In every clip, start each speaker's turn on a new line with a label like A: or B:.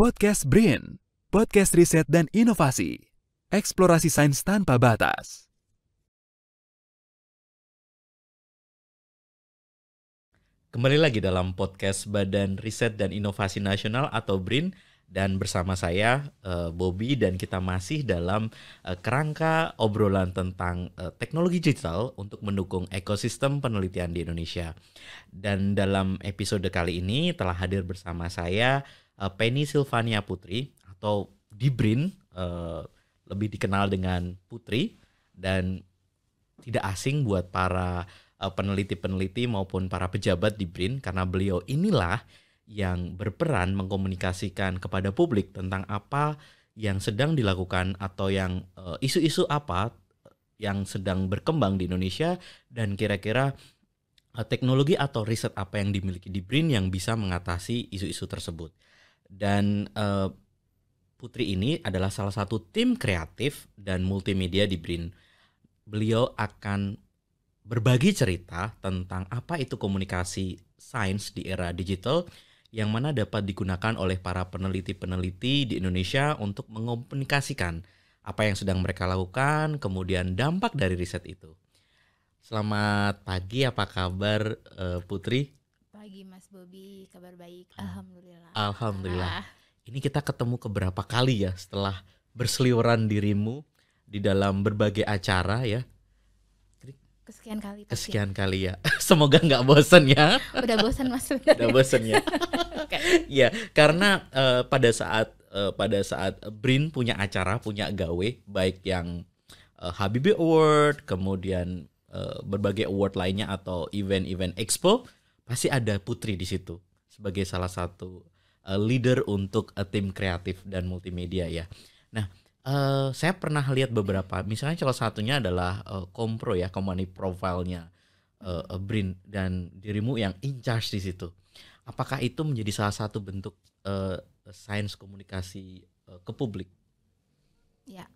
A: Podcast BRIN, podcast riset dan inovasi. Eksplorasi sains tanpa batas.
B: Kembali lagi dalam podcast Badan Riset dan Inovasi Nasional atau BRIN dan bersama saya eh, Bobby dan kita masih dalam eh, kerangka obrolan tentang eh, teknologi digital untuk mendukung ekosistem penelitian di Indonesia. Dan dalam episode kali ini telah hadir bersama saya Eh, Penny Silvania Putri atau Dibrin eh, lebih dikenal dengan Putri dan tidak asing buat para eh, peneliti-peneliti maupun para pejabat di BRIN karena beliau inilah yang berperan mengkomunikasikan kepada publik tentang apa yang sedang dilakukan atau yang isu-isu apa yang sedang berkembang di Indonesia dan kira-kira teknologi atau riset apa yang dimiliki di BRIN yang bisa mengatasi isu-isu tersebut. Dan uh, Putri ini adalah salah satu tim kreatif dan multimedia di Brin. Beliau akan berbagi cerita tentang apa itu komunikasi sains di era digital yang mana dapat digunakan oleh para peneliti-peneliti di Indonesia untuk mengkomunikasikan apa yang sedang mereka lakukan, kemudian dampak dari riset itu. Selamat pagi, apa kabar eh, Putri?
A: Bobby? Kabar baik. Ah.
B: Alhamdulillah. Alhamdulillah. Ah. Ini kita ketemu keberapa kali ya setelah berseliweran dirimu di dalam berbagai acara ya. Kesekian kali. Pasti. Kesekian kali ya. Semoga nggak bosan ya.
A: Udah bosan mas. Udah bosan ya. okay.
B: Ya karena uh, pada saat uh, pada saat Brin punya acara punya gawe baik yang uh, eh, Habibie Award kemudian uh, berbagai award lainnya atau event-event expo pasti ada Putri di situ sebagai salah satu uh, leader untuk uh, tim kreatif dan multimedia ya. Nah, uh, saya pernah lihat beberapa, misalnya salah satunya adalah uh, Kompro ya, company profilnya uh, uh, Brin dan dirimu yang in charge di situ. Apakah itu menjadi salah satu bentuk uh, sains komunikasi uh, ke publik?
A: Ya. Yeah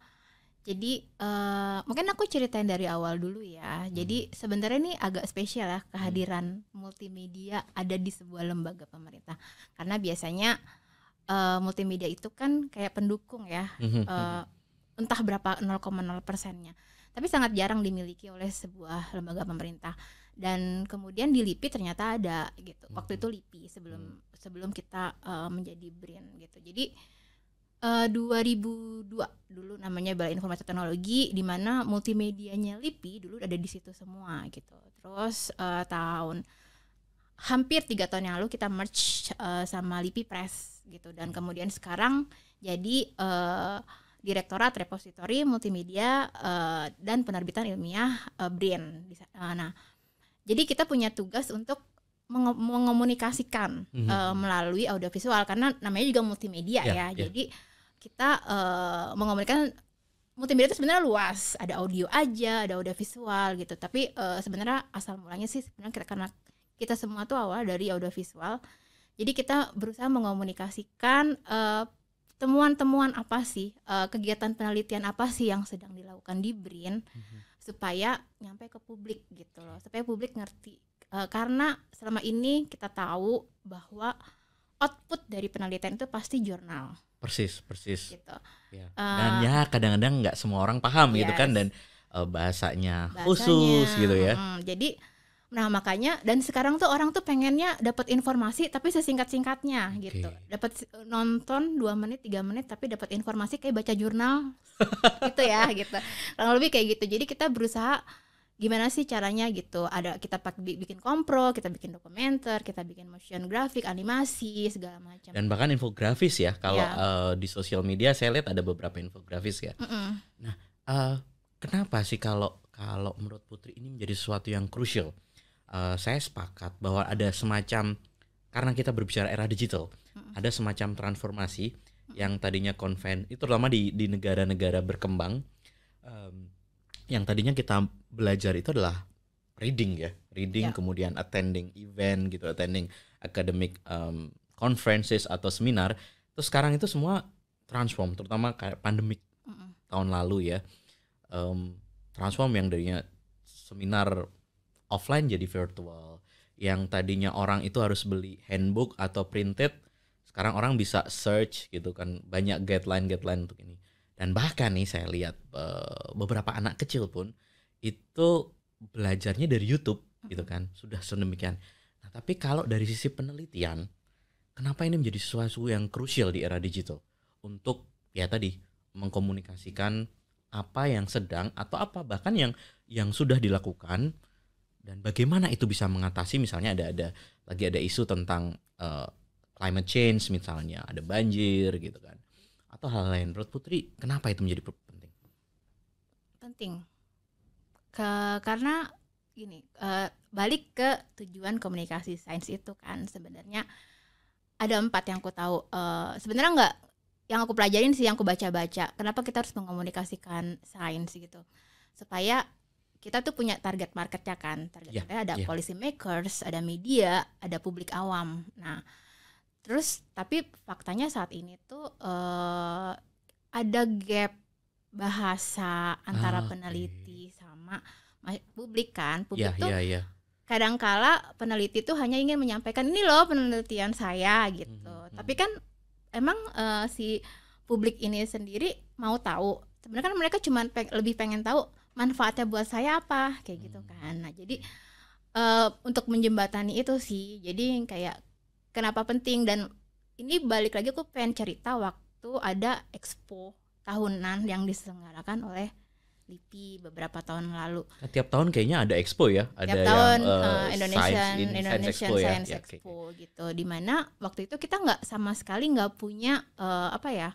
A: jadi uh, mungkin aku ceritain dari awal dulu ya. Hmm. Jadi sebenarnya ini agak spesial ya kehadiran hmm. multimedia ada di sebuah lembaga pemerintah. Karena biasanya uh, multimedia itu kan kayak pendukung ya. Hmm. Uh, entah berapa 0,0 persennya. Tapi sangat jarang dimiliki oleh sebuah lembaga pemerintah. Dan kemudian di LIPI ternyata ada gitu. Waktu itu LIPI sebelum hmm. sebelum kita uh, menjadi brand gitu. Jadi 2002 eh, dulu namanya Balai Informasi Teknologi di mana multimedianya LIPI dulu ada di situ semua gitu. Terus uh, tahun hampir tiga tahun yang lalu kita merge uh, sama LIPI Press gitu dan kemudian sekarang jadi uh, Direktorat Repositori Multimedia uh, dan Penerbitan Ilmiah uh, BRIN. Uh, nah, jadi kita punya tugas untuk meng mengomunikasikan mm -hmm. uh, melalui audiovisual karena namanya juga multimedia yeah, ya. Yeah. Ya. Jadi kita uh, eh, mengomongkan multimedia itu sebenarnya luas ada audio aja ada audio visual gitu tapi uh, sebenarnya asal mulanya sih sebenarnya kita karena kita semua tuh awal dari audio visual jadi kita berusaha mengomunikasikan temuan eh, temuan-temuan apa sih uh, kegiatan penelitian apa sih yang sedang dilakukan di BRIN mm-hmm. supaya nyampe ke publik gitu loh supaya publik ngerti uh, karena selama ini kita tahu bahwa output dari penelitian itu pasti jurnal
B: persis persis gitu. ya. dan ya kadang-kadang nggak semua orang paham yes. gitu kan dan uh, bahasanya, bahasanya khusus gitu ya hmm,
A: jadi Nah makanya dan sekarang tuh orang tuh pengennya dapat informasi tapi sesingkat singkatnya okay. gitu. Dapat nonton dua menit tiga menit tapi dapat informasi kayak baca jurnal gitu ya gitu. Kurang lebih kayak gitu. Jadi kita berusaha gimana sih caranya gitu ada kita bikin kompro kita bikin dokumenter kita bikin motion graphic animasi segala macam
B: dan bahkan infografis ya kalau yeah. Iya. uh, di sosial media saya lihat ada beberapa infografis ya mm -mm. nah uh, kenapa sih kalau kalau menurut Putri ini menjadi sesuatu yang krusial uh, eh, saya sepakat bahwa ada semacam karena kita berbicara era digital mm -mm. ada semacam transformasi mm -mm. yang tadinya konven itu terutama di di negara-negara berkembang um, yang tadinya kita belajar itu adalah reading ya, reading yeah. kemudian attending event gitu, attending academic um, conferences atau seminar. Terus sekarang itu semua transform, terutama kayak pandemik mm tahun lalu ya, um, transform yang darinya seminar offline jadi virtual. Yang tadinya orang itu harus beli handbook atau printed, sekarang orang bisa search gitu kan, banyak guideline-guideline untuk ini dan bahkan nih saya lihat eh, beberapa anak kecil pun itu belajarnya dari YouTube hmm. gitu kan, sudah sedemikian. Nah, tapi kalau dari sisi penelitian, kenapa ini menjadi sesuatu yang krusial di era digital untuk ya tadi mengkomunikasikan apa yang sedang atau apa bahkan yang yang sudah dilakukan dan bagaimana itu bisa mengatasi misalnya ada ada lagi ada isu tentang uh, climate change misalnya ada banjir gitu kan atau hal lain. Menurut Putri, kenapa itu menjadi penting?
A: Penting. Ke, karena gini, uh, balik ke tujuan komunikasi sains itu kan sebenarnya ada empat yang aku tahu. Uh, sebenarnya nggak yang aku pelajarin sih yang aku baca-baca. Kenapa kita harus mengkomunikasikan sains gitu? Supaya kita tuh punya target marketnya kan. Targetnya iya, yeah, ada yeah. policy makers, ada media, ada publik awam. Nah, Terus tapi faktanya saat ini tuh uh, ada gap bahasa antara ah, peneliti okay. Iya. sama publik kan. Publik yeah, tuh yeah, yeah. kadangkala peneliti tuh hanya ingin menyampaikan ini loh penelitian saya gitu. Mm -hmm. Tapi kan emang uh, si publik ini sendiri mau tahu. Sebenarnya kan mereka cuma peng lebih pengen tahu manfaatnya buat saya apa kayak gitu hmm. gitu kan. Nah, jadi uh, untuk menjembatani itu sih. Jadi kayak kenapa penting dan ini balik lagi aku pengen cerita waktu ada expo tahunan yang diselenggarakan oleh LIPI beberapa tahun lalu.
B: Nah, tiap tahun kayaknya ada expo ya, ada tiap yang, tahun uh, eh, Indonesian eh, Science, Indonesian Science Expo, ya? Science ya? Expo
A: okay. gitu. Dimana waktu itu kita nggak sama sekali nggak punya uh, apa ya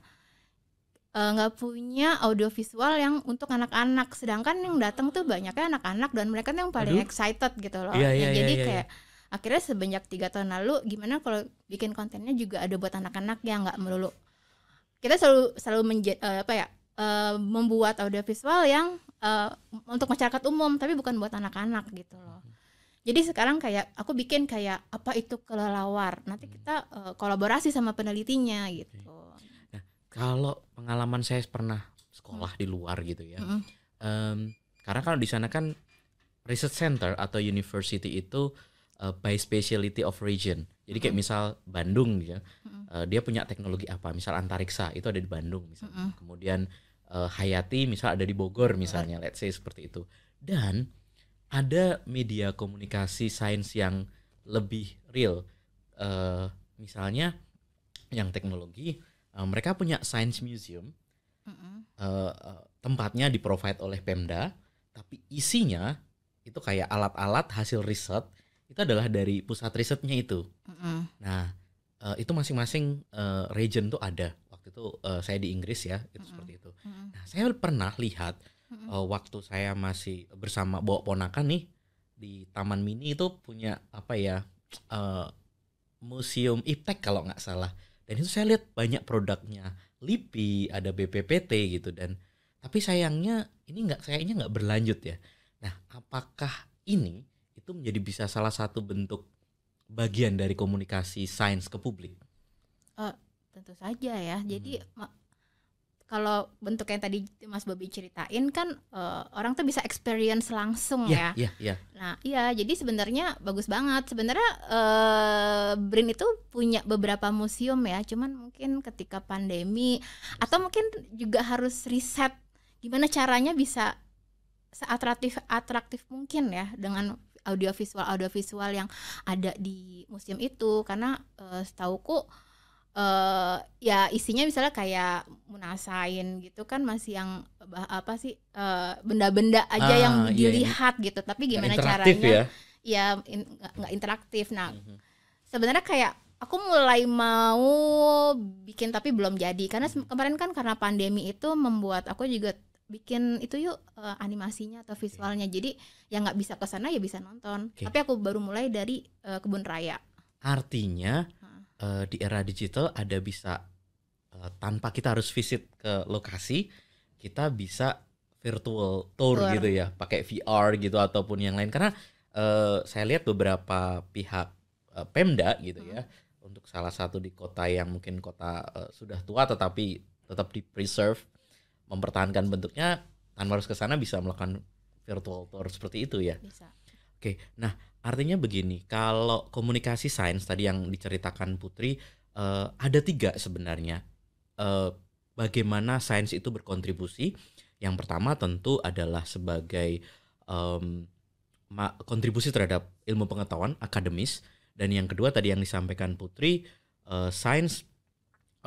A: nggak uh, punya audiovisual yang untuk anak-anak, sedangkan yang datang tuh banyaknya anak-anak dan mereka tuh yang paling Aduh. excited gitu loh. Yeah, yeah, ya, yeah, jadi yeah, iya. kayak yeah akhirnya sebanyak tiga tahun lalu gimana kalau bikin kontennya juga ada buat anak-anak yang nggak melulu kita selalu selalu menje, uh, apa ya uh, membuat audiovisual yang uh, untuk masyarakat umum tapi bukan buat anak-anak gitu loh jadi sekarang kayak aku bikin kayak apa itu kelelawar nanti hmm. kita uh, kolaborasi sama penelitinya gitu
B: nah kalau pengalaman saya pernah sekolah di luar gitu ya hmm. um, karena kalau di sana kan research center atau university itu uh, by speciality of region. Jadi kayak mm -hmm. misal Bandung gitu ya, mm -hmm. uh, dia punya teknologi apa? Misal antariksa itu ada di Bandung misalnya. Mm -hmm. Kemudian uh, Hayati misal ada di Bogor misalnya, let's say seperti itu. Dan ada media komunikasi sains yang lebih real. Uh, misalnya yang teknologi, uh, mereka punya science museum. Uh, uh, tempatnya di provide oleh Pemda, tapi isinya itu kayak alat-alat hasil riset itu adalah dari pusat risetnya itu. Mm -hmm. Nah, uh, itu masing-masing uh, region tuh ada. Waktu itu uh, saya di Inggris ya, itu mm -hmm. seperti itu. Mm -hmm. Nah, saya pernah lihat uh, waktu saya masih bersama bawa ponakan nih di Taman Mini itu punya apa ya? Uh, museum Iptek kalau nggak salah. Dan itu saya lihat banyak produknya. LIPI, ada BPPT gitu dan tapi sayangnya ini nggak sayangnya nggak berlanjut ya. Nah, apakah ini itu menjadi bisa salah satu bentuk bagian dari komunikasi sains ke publik?
A: Uh, tentu saja ya. Jadi hmm. kalau bentuk yang tadi Mas Bobi ceritain kan uh, orang tuh bisa experience langsung yeah, ya. Yeah, yeah. Nah, iya jadi sebenarnya bagus banget. Sebenarnya uh, Brin itu punya beberapa museum ya, cuman mungkin ketika pandemi atau mungkin juga harus riset gimana caranya bisa seatraktif atraktif mungkin ya dengan audiovisual audiovisual yang ada di museum itu karena uh, setauku uh, ya isinya misalnya kayak munasain gitu kan masih yang apa sih eh, benda-benda uh, aja ah, yang iya, iya. dilihat iya. gitu tapi gimana caranya ya, ya in, nggak interaktif nah mm -hmm. sebenarnya kayak aku mulai mau bikin tapi belum jadi karena kemarin kan karena pandemi itu membuat aku juga bikin itu yuk uh, animasinya atau visualnya okay. jadi yang nggak bisa ke sana ya bisa nonton okay. tapi aku baru mulai dari uh, kebun raya
B: artinya uh, di era digital ada bisa uh, tanpa kita harus visit ke lokasi kita bisa virtual tour, tour. gitu ya pakai VR gitu ataupun yang lain karena uh, saya lihat beberapa pihak uh, Pemda gitu hmm. ya untuk salah satu di kota yang mungkin kota uh, sudah tua tetapi tetap di preserve mempertahankan bentuknya tanpa harus ke sana bisa melakukan virtual tour seperti itu ya. Bisa. Oke, nah artinya begini, kalau komunikasi sains tadi yang diceritakan Putri uh, ada tiga sebenarnya. Uh, bagaimana sains itu berkontribusi? Yang pertama tentu adalah sebagai um, kontribusi terhadap ilmu pengetahuan akademis dan yang kedua tadi yang disampaikan Putri, uh, sains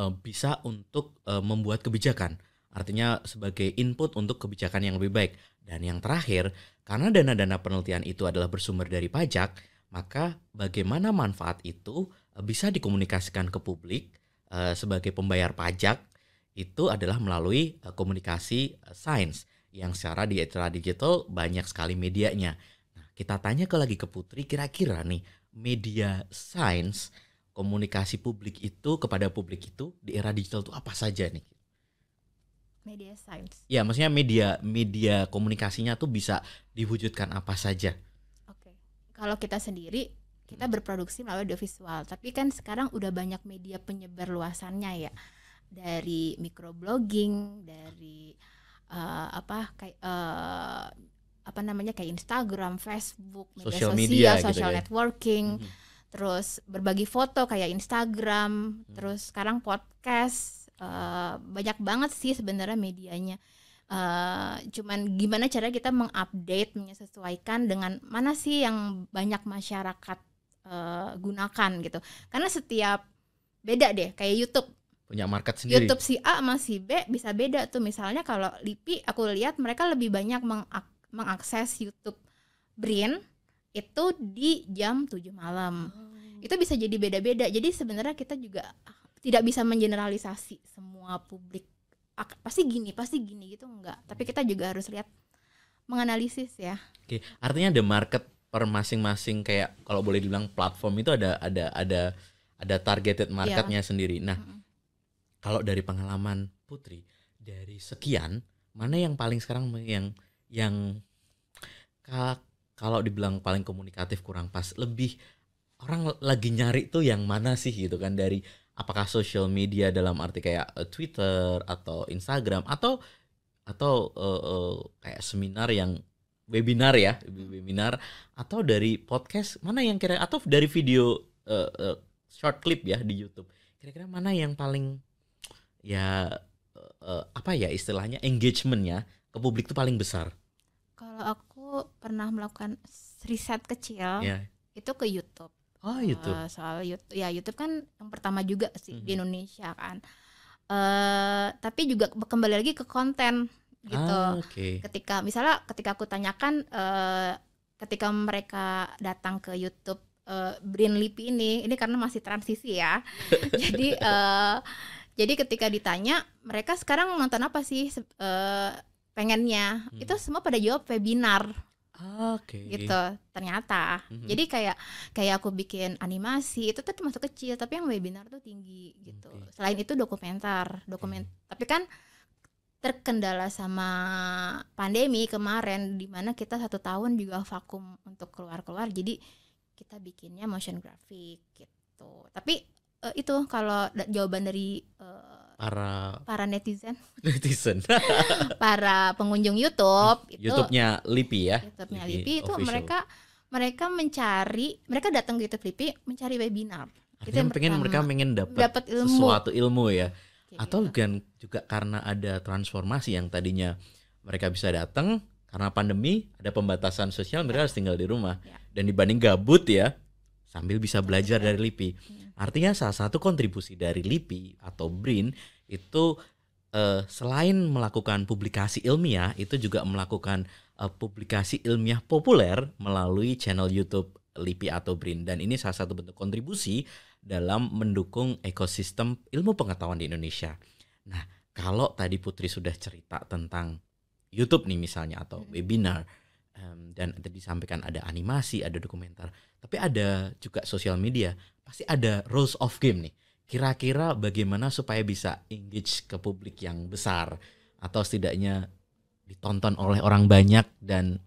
B: uh, bisa untuk uh, membuat kebijakan Artinya sebagai input untuk kebijakan yang lebih baik. Dan yang terakhir, karena dana-dana penelitian itu adalah bersumber dari pajak, maka bagaimana manfaat itu eh, bisa dikomunikasikan ke publik eh, sebagai pembayar pajak itu adalah melalui eh, komunikasi sains yang secara di era digital banyak sekali medianya. Nah, kita tanya ke lagi ke Putri kira-kira nih media sains komunikasi publik itu kepada publik itu di era digital itu apa saja nih?
A: media science.
B: Ya, maksudnya media media komunikasinya tuh bisa diwujudkan apa saja. Oke.
A: Okay. Kalau kita sendiri kita hmm. berproduksi melalui visual, tapi kan sekarang udah banyak media penyebar luasannya ya. Dari microblogging, dari uh, apa kayak uh, apa namanya kayak Instagram, Facebook,
B: media social sosial, media, gitu social gitu
A: networking. Ya. Terus berbagi foto kayak Instagram, -hmm. terus sekarang podcast Eh, banyak banget sih sebenarnya medianya uh, cuman gimana cara kita mengupdate menyesuaikan dengan mana sih yang banyak masyarakat uh, gunakan gitu karena setiap beda deh kayak YouTube
B: punya market sendiri. YouTube
A: si A sama si B bisa beda tuh misalnya kalau LIPI aku lihat mereka lebih banyak mengak mengakses YouTube Brin itu di jam 7 malam. Hmm. Itu bisa jadi beda-beda. Jadi sebenarnya kita juga tidak bisa mengeneralisasi semua publik pasti gini pasti gini gitu enggak tapi kita juga harus lihat menganalisis ya
B: oke artinya ada market per masing-masing kayak kalau boleh dibilang platform itu ada ada ada ada targeted iya. marketnya yeah. sendiri nah -hmm. kalau dari pengalaman Putri dari sekian mana yang paling sekarang yang yang kalau dibilang paling komunikatif kurang pas lebih orang lagi nyari tuh yang mana sih gitu kan dari apakah social media dalam arti kayak uh, Twitter atau Instagram atau atau uh, uh, kayak seminar yang webinar ya webinar atau dari podcast mana yang kira atau dari video uh, uh, short clip ya di YouTube kira-kira mana yang paling ya uh, apa ya istilahnya engagementnya ke publik itu paling besar
A: kalau aku pernah melakukan riset kecil yeah. itu ke YouTube
B: Oh, YouTube. Uh,
A: soal YouTube, ya YouTube kan yang pertama juga sih mm-hmm. di mhm. Indonesia kan. Uh, tapi juga kembali lagi ke konten gitu. Ah, okay. Ketika misalnya ketika aku tanyakan uh, ketika mereka datang ke YouTube uh, Brin Lipi ini, ini karena masih transisi ya. jadi uh, jadi ketika ditanya mereka sekarang nonton apa sih uh, pengennya, hmm. itu semua pada jawab webinar. Oke. Okay. Gitu ternyata. Mm-hmm. Jadi kayak kayak aku bikin animasi itu tuh termasuk kecil tapi yang webinar tuh tinggi gitu. Okay. Selain itu dokumenter, dokumen. Okay. Iya. Tapi kan terkendala sama pandemi kemarin di mana kita satu tahun juga vakum untuk keluar-keluar. Jadi kita bikinnya motion graphic gitu. Tapi uh, itu kalau jawaban dari uh, para para netizen netizen para pengunjung YouTube itu YouTube-nya
B: Lipi ya YouTube-nya Lipi, Lipi itu official. mereka
A: mereka mencari mereka datang ke YouTube Lipi mencari webinar Artinya itu pengen mereka
B: pengen dapat, dapat ilmu. sesuatu ilmu ya atau kan juga karena ada transformasi yang tadinya mereka bisa datang karena pandemi ada pembatasan sosial mereka ya. harus tinggal di rumah ya. dan dibanding gabut ya sambil bisa belajar dari LIPI. Ya. Artinya salah satu kontribusi dari LIPI atau BRIN itu eh, selain melakukan publikasi ilmiah itu juga melakukan eh, publikasi ilmiah populer melalui channel YouTube LIPI atau BRIN dan ini salah satu bentuk kontribusi dalam mendukung ekosistem ilmu pengetahuan di Indonesia. Nah, kalau tadi Putri sudah cerita tentang YouTube nih misalnya atau webinar, um, dan tadi disampaikan ada animasi, ada dokumenter, tapi ada juga sosial media. Pasti ada rules of game nih. Kira-kira bagaimana supaya bisa engage ke publik yang besar atau setidaknya ditonton oleh orang banyak dan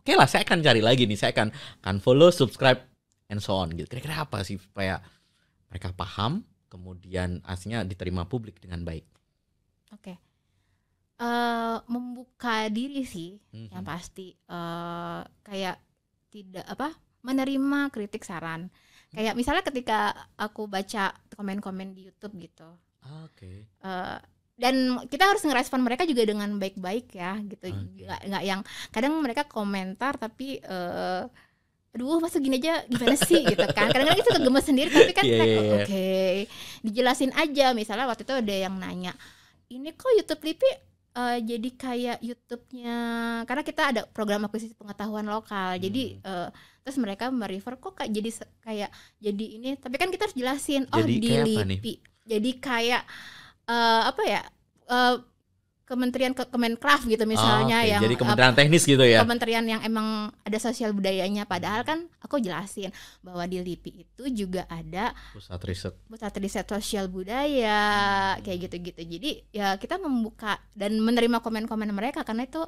B: oke okay lah saya akan cari lagi nih, saya akan akan follow, subscribe and so on gitu. Kira-kira apa sih supaya mereka paham kemudian aslinya diterima publik dengan baik?
A: Oke. Okay. Eh, membuka diri sih hmm yang mhm. pasti uh, kayak tidak apa menerima kritik saran kayak misalnya ketika aku baca komen-komen di YouTube gitu
B: oke okay.
A: uh, eh, dan kita harus ngerespon mereka juga dengan baik-baik ya gitu okay. nggak yang kadang mereka komentar tapi uh, aduh masuk gini aja gimana sih gitu kan kadang-kadang itu kegemes sendiri tapi kan yeah, yeah. Iya. oke okay. dijelasin aja misalnya waktu itu ada yang nanya ini kok YouTube Lipi uh, jadi kayak YouTube-nya karena kita ada program akuisisi pengetahuan lokal hmm. jadi uh, eh, terus mereka merefer kok kayak jadi kayak jadi ini tapi kan kita harus jelasin oh jadi di LIPI jadi kayak uh, apa ya uh, kementerian ke Kemenkraf gitu misalnya oh, ah, okay. yang jadi eh, kementerian uh, teknis gitu ya kementerian yang emang ada sosial budayanya padahal kan aku jelasin bahwa di LIPI itu juga ada
B: pusat riset
A: pusat riset sosial budaya hmm. kayak gitu-gitu jadi ya kita membuka dan menerima komen-komen mereka karena itu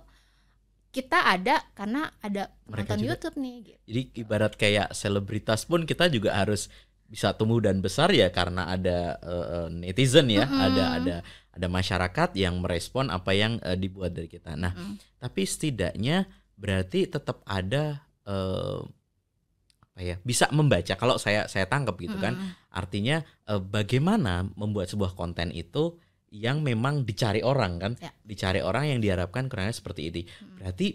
A: kita ada karena ada mereka nonton YouTube nih gitu.
B: jadi ibarat kayak selebritas pun kita juga harus bisa tumbuh dan besar ya karena ada uh, netizen ya, mm -hmm. ada ada ada masyarakat yang merespon apa yang uh, dibuat dari kita. Nah, mm tapi setidaknya berarti tetap ada uh, apa ya? bisa membaca kalau saya saya tangkap gitu mm kan. Artinya uh, bagaimana membuat sebuah konten itu yang memang dicari orang kan, Yeah. dicari orang yang diharapkan karena seperti ini. Mm Berarti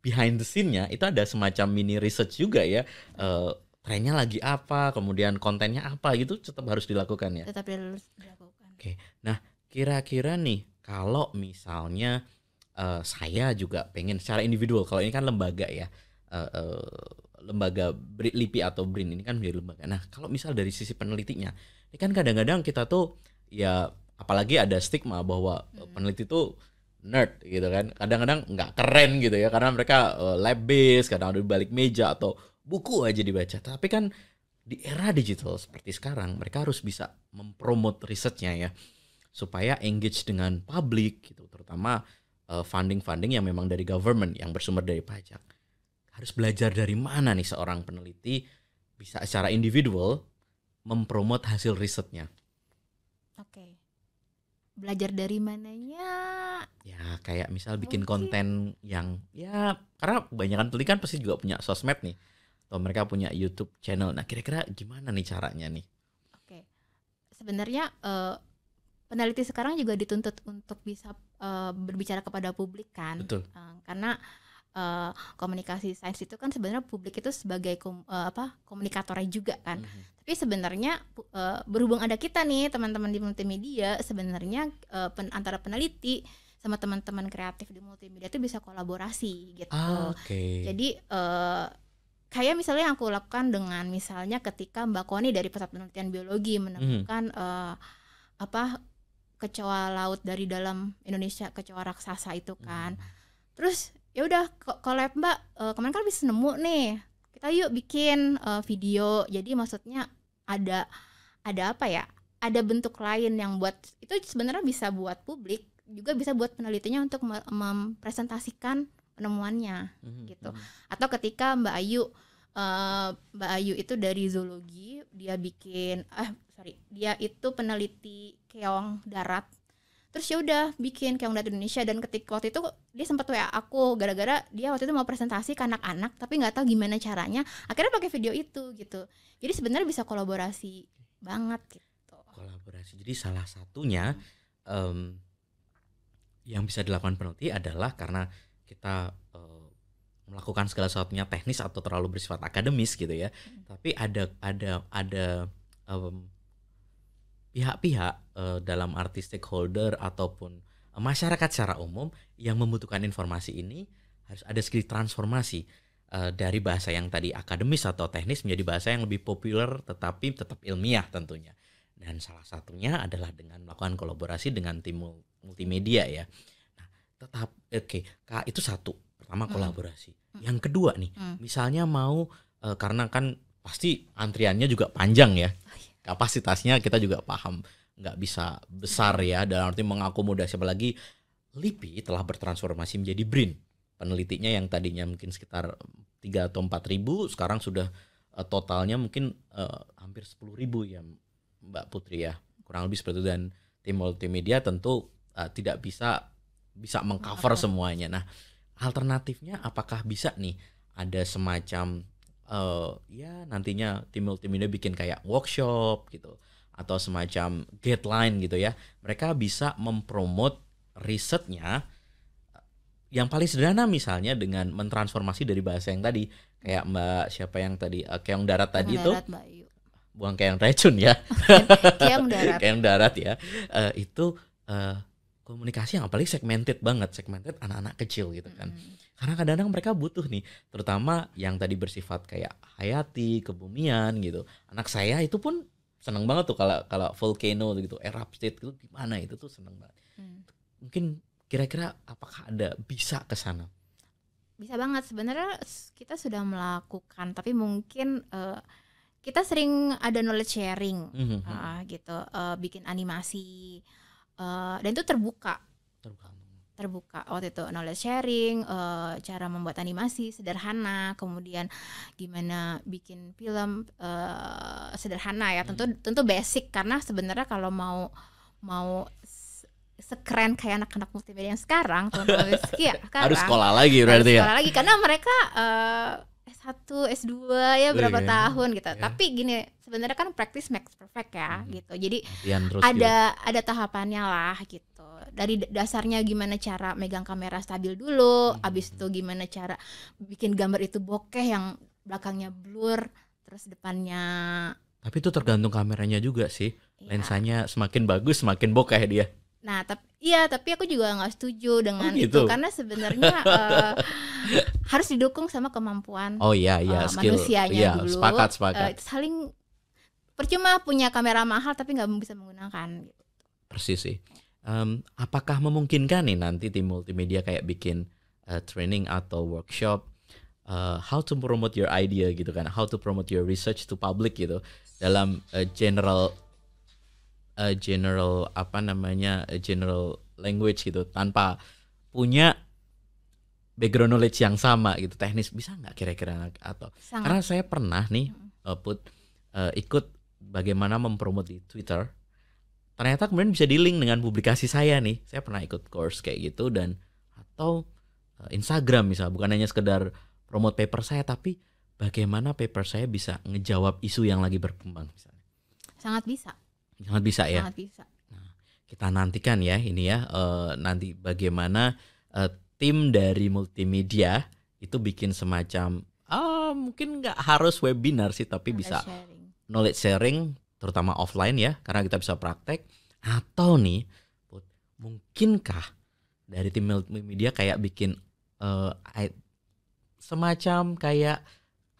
B: behind the scene-nya itu ada semacam mini research juga ya. Uh, trennya lagi apa, kemudian kontennya apa gitu tetap harus dilakukan ya. Tetap
A: harus dilakukan.
B: Oke. Nah, kira-kira nih kalau misalnya uh, saya juga pengen secara individual, kalau ini kan lembaga ya. Uh, uh, lembaga LIPI atau BRIN ini kan menjadi lembaga. Nah, kalau misal dari sisi penelitinya, ini kan kadang-kadang kita tuh ya apalagi ada stigma bahwa hmm. peneliti tuh nerd gitu kan. Kadang-kadang nggak keren gitu ya karena mereka uh, lab base, kadang ada di balik meja atau buku aja dibaca. Tapi kan di era digital seperti sekarang, mereka harus bisa mempromot risetnya ya, supaya engage dengan publik gitu, terutama eh, funding-funding uh, yang memang dari government yang bersumber dari pajak. Harus belajar dari mana nih seorang peneliti bisa secara individual mempromot hasil risetnya.
A: Oke. Belajar dari mananya?
B: Ya, kayak misal bikin Mungkin. konten yang ya karena kebanyakan peneliti kan pasti juga punya sosmed nih atau mereka punya YouTube channel. Nah, kira-kira gimana nih caranya nih? Oke.
A: Sebenarnya uh, peneliti sekarang juga dituntut untuk bisa uh, berbicara kepada publik kan? Betul. Uh, karena uh, komunikasi sains itu kan sebenarnya publik itu sebagai kom, uh, apa komunikatornya juga kan. Mm-hmm. Tapi sebenarnya uh, berhubung ada kita nih teman-teman di multimedia, sebenarnya uh, pen, antara peneliti sama teman-teman kreatif di multimedia itu bisa kolaborasi gitu. Ah, okay. Jadi uh, kayak misalnya yang aku lakukan dengan misalnya ketika Mbak Koni dari pusat penelitian biologi menemukan hmm. uh, apa kecoa laut dari dalam Indonesia kecoa raksasa itu kan hmm. terus ya udah kolab Mbak uh, kemarin kan bisa nemu nih kita yuk bikin uh, video jadi maksudnya ada ada apa ya ada bentuk lain yang buat itu sebenarnya bisa buat publik juga bisa buat penelitinya untuk mempresentasikan penemuannya mm-hmm. gitu. Mhm. Atau ketika Mbak Ayu uh, Mbak Ayu itu dari zoologi, dia bikin eh sorry, dia itu peneliti keong darat. Terus ya udah bikin keong darat Indonesia dan ketika waktu itu dia sempat WA aku gara-gara dia waktu itu mau presentasi ke anak-anak tapi nggak tahu gimana caranya. Akhirnya pakai video itu gitu. Jadi sebenarnya bisa kolaborasi banget gitu.
B: Kolaborasi. Jadi salah satunya um, yang bisa dilakukan peneliti adalah karena kita uh, melakukan segala sesuatunya teknis atau terlalu bersifat akademis gitu ya. Hmm. Tapi ada ada ada pihak pihak-pihak uh, dalam arti stakeholder ataupun masyarakat secara umum yang membutuhkan informasi ini harus ada skill transformasi uh, dari bahasa yang tadi akademis atau teknis menjadi bahasa yang lebih populer tetapi tetap ilmiah tentunya. Dan salah satunya adalah dengan melakukan kolaborasi dengan tim multimedia ya. Uh, tetap oke okay, K itu satu pertama hmm. kolaborasi hmm. yang kedua nih hmm. misalnya mau e, karena kan pasti antriannya juga panjang ya oh, iya. kapasitasnya kita juga paham nggak bisa besar hmm. ya dalam arti mengakomodasi apalagi LIPI telah bertransformasi menjadi BRIN penelitinya yang tadinya mungkin sekitar tiga atau empat ribu sekarang sudah e, totalnya mungkin e, hampir sepuluh ribu ya Mbak Putri ya kurang lebih seperti itu dan tim multimedia tentu uh, tidak bisa bisa mengcover semuanya. Nah, alternatifnya apakah bisa nih ada semacam uh, ya nantinya tim multimedia bikin kayak workshop gitu atau semacam guideline gitu ya. Mereka bisa mempromot risetnya yang paling sederhana misalnya dengan mentransformasi dari bahasa yang tadi kayak Mbak siapa yang tadi uh, Keong Darat tadi itu buang kayak yang Racun ya. Keong Darat. Keong Darat ya. Uh, itu uh, komunikasi yang paling segmented banget, segmented anak-anak kecil gitu kan. Hmm. Karena kadang-kadang mereka butuh nih, terutama yang tadi bersifat kayak hayati, kebumian gitu. Anak saya itu pun seneng banget tuh kalau kalau volcano gitu, erupted gitu gimana itu tuh seneng banget. Mm. Mungkin kira-kira apakah ada bisa ke sana?
A: Bisa banget sebenarnya kita sudah melakukan, tapi mungkin uh, kita sering ada knowledge sharing mm -hmm. uh, gitu, uh, bikin animasi Eh, dan itu terbuka terbuka terbuka waktu itu knowledge sharing uh, cara membuat animasi sederhana kemudian gimana bikin film uh, sederhana ya tentu hmm. tentu basic karena sebenarnya kalau mau mau sekeren kayak anak-anak multimedia yang sekarang ya, sekarang harus sekolah lagi berarti harus sekolah ya sekolah lagi karena mereka uh, S1, S2 ya iya. berapa yeah, tahun gitu. Yeah. Tapi gini, sebenarnya kan praktis max perfect ya hmm. gitu. Jadi terus ada gitu. ada tahapannya lah gitu. Dari dasarnya gimana cara megang kamera stabil dulu, hmm. abis itu gimana cara bikin gambar itu bokeh yang belakangnya blur, terus depannya
B: tapi itu tergantung kameranya juga sih. Yeah. Lensanya semakin bagus semakin bokeh dia.
A: Nah, tapi iya, tapi aku juga nggak setuju dengan oh, gitu. itu karena sebenarnya uh, harus didukung sama kemampuan oh, iya, iya. Uh, Skill, manusianya iya, dulu. Sepakat, sepakat. Uh, saling percuma punya kamera mahal tapi nggak bisa menggunakan. Gitu.
B: Persis sih. Um, apakah memungkinkan nih nanti tim multimedia kayak bikin uh, training atau workshop uh, how to promote your idea gitu kan, how to promote your research to public gitu dalam uh, general uh, general apa namanya general language gitu tanpa punya background knowledge yang sama gitu teknis bisa nggak kira-kira atau Sangat. karena saya pernah nih uh, put uh, ikut bagaimana mempromot di Twitter ternyata kemudian bisa di link dengan publikasi saya nih saya pernah ikut course kayak gitu dan atau uh, Instagram misal bukan hanya sekedar promote paper saya tapi bagaimana paper saya bisa ngejawab isu yang lagi berkembang misalnya sangat bisa sangat bisa ya sangat bisa nah, kita nantikan ya ini ya uh, nanti bagaimana uh, tim dari multimedia itu bikin semacam ah mungkin nggak harus webinar sih tapi knowledge bisa sharing. knowledge sharing terutama offline ya karena kita bisa praktek atau nih mungkinkah dari tim multimedia kayak bikin uh, semacam kayak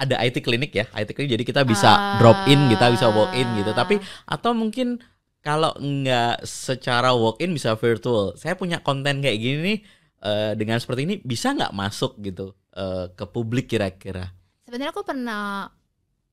B: ada IT klinik ya, IT klinik jadi kita bisa ah. drop in, kita bisa walk in gitu. Tapi atau mungkin kalau nggak secara walk in bisa virtual. Saya punya konten kayak gini nih uh, dengan seperti ini bisa nggak masuk gitu uh, ke publik kira-kira?
A: Sebenarnya aku pernah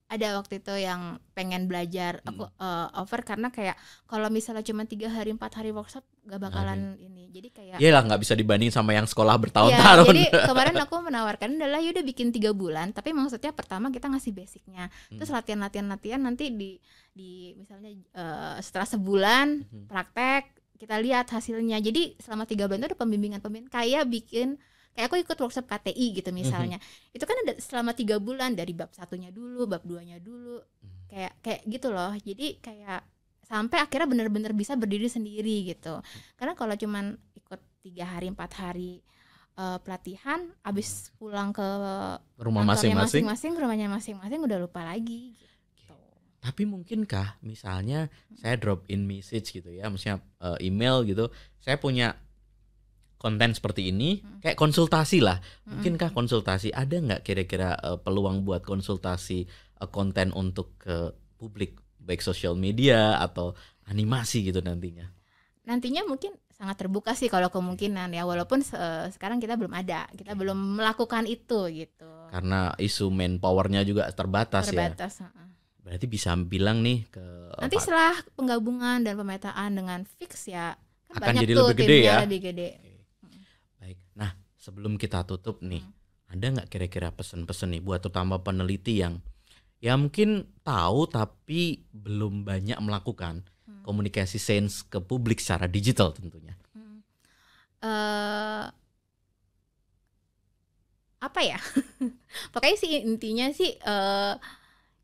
A: ada waktu itu yang pengen belajar hmm. aku uh, over karena kayak kalau misalnya cuma tiga hari empat hari workshop gak nah, bakalan ini jadi kayak ya
B: nggak bisa dibanding sama yang sekolah bertahun-tahun ya, jadi kemarin aku
A: menawarkan adalah yaudah bikin tiga bulan tapi maksudnya pertama kita ngasih basicnya hmm. terus latihan-latihan latihan nanti di di misalnya uh, setelah sebulan hmm. praktek kita lihat hasilnya jadi selama tiga bulan itu ada pembimbingan pembimbing kayak bikin kayak aku ikut workshop KTI gitu misalnya mm-hmm. itu kan ada selama tiga bulan dari bab satunya dulu bab duanya dulu mhm. kayak kayak gitu loh jadi kayak sampai akhirnya benar-benar bisa berdiri sendiri gitu mhm. karena kalau cuman ikut tiga hari empat hari uh, pelatihan abis mhm. pulang ke rumah masing-masing masing rumahnya masing-masing udah lupa lagi gitu.
B: tapi mungkinkah misalnya saya drop in message gitu ya, misalnya uh, eh, email gitu, saya punya konten seperti ini hmm. kayak konsultasi lah hmm. mungkinkah konsultasi ada nggak kira-kira uh, peluang buat konsultasi uh, konten untuk ke uh, publik baik sosial media atau animasi gitu nantinya
A: nantinya mungkin sangat terbuka sih kalau kemungkinan ya walaupun uh, sekarang kita belum ada kita iya. belum melakukan itu gitu
B: karena isu manpowernya juga terbatas, terbatas ya terbatas berarti bisa bilang nih ke nanti
A: setelah penggabungan dan pemetaan dengan fix ya kan akan jadi lebih gede ya lebih gede
B: sebelum kita tutup nih hmm. ada nggak kira-kira pesan-pesan nih buat terutama peneliti yang ya mungkin tahu tapi belum banyak melakukan hmm. komunikasi sains ke publik secara digital tentunya. Hmm.
A: Uh, apa ya? Pokoknya sih intinya sih uh,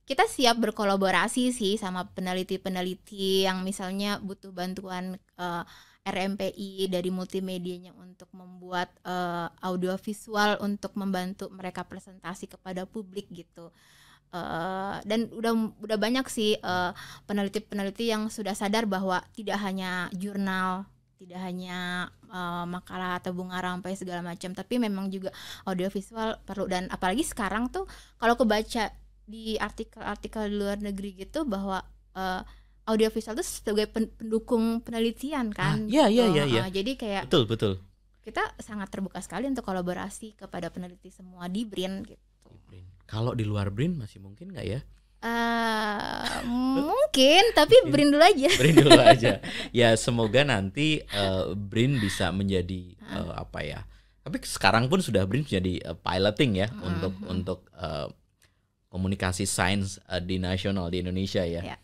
A: kita siap berkolaborasi sih sama peneliti-peneliti yang misalnya butuh bantuan uh, eh, RMPI dari multimedianya untuk membuat uh, eh, audio visual untuk membantu mereka presentasi kepada publik gitu. Uh, dan udah udah banyak sih eh, peneliti-peneliti uh, yang sudah sadar bahwa tidak hanya jurnal, tidak hanya uh, makalah atau bunga rampai segala macam, tapi memang juga audio visual perlu dan apalagi sekarang tuh kalau kebaca di artikel-artikel di luar negeri gitu bahwa uh, audiovisual itu sebagai pendukung penelitian kan. Ah, iya iya gitu. iya. iya. Ah, jadi kayak betul betul kita sangat terbuka sekali untuk kolaborasi kepada peneliti semua di BRIN gitu.
B: Kalau di luar BRIN masih mungkin nggak ya?
A: Uh, mungkin, tapi BRIN dulu aja. BRIN dulu aja.
B: ya semoga nanti uh, BRIN bisa menjadi uh, apa ya? Tapi sekarang pun sudah BRIN menjadi uh, piloting ya uh mm-hmm. -huh. untuk untuk uh, komunikasi sains uh, di nasional di Indonesia ya. Yeah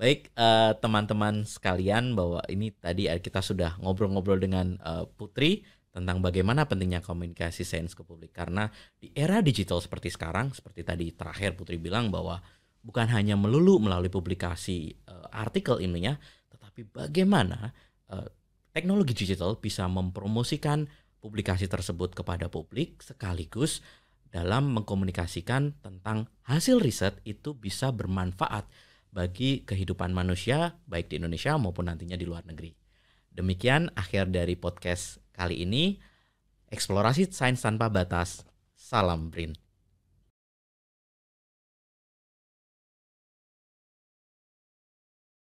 B: Baik eh, teman-teman uh, sekalian bahwa ini tadi eh, kita sudah ngobrol-ngobrol dengan uh, Putri tentang bagaimana pentingnya komunikasi sains ke publik karena di era digital seperti sekarang seperti tadi terakhir Putri bilang bahwa bukan hanya melulu melalui publikasi uh, artikel ilmiah tetapi bagaimana uh, teknologi digital bisa mempromosikan publikasi tersebut kepada publik sekaligus dalam mengkomunikasikan tentang hasil riset itu bisa bermanfaat bagi kehidupan manusia baik di Indonesia maupun nantinya di luar negeri. Demikian akhir dari podcast kali ini. Eksplorasi sains tanpa batas. Salam Brin.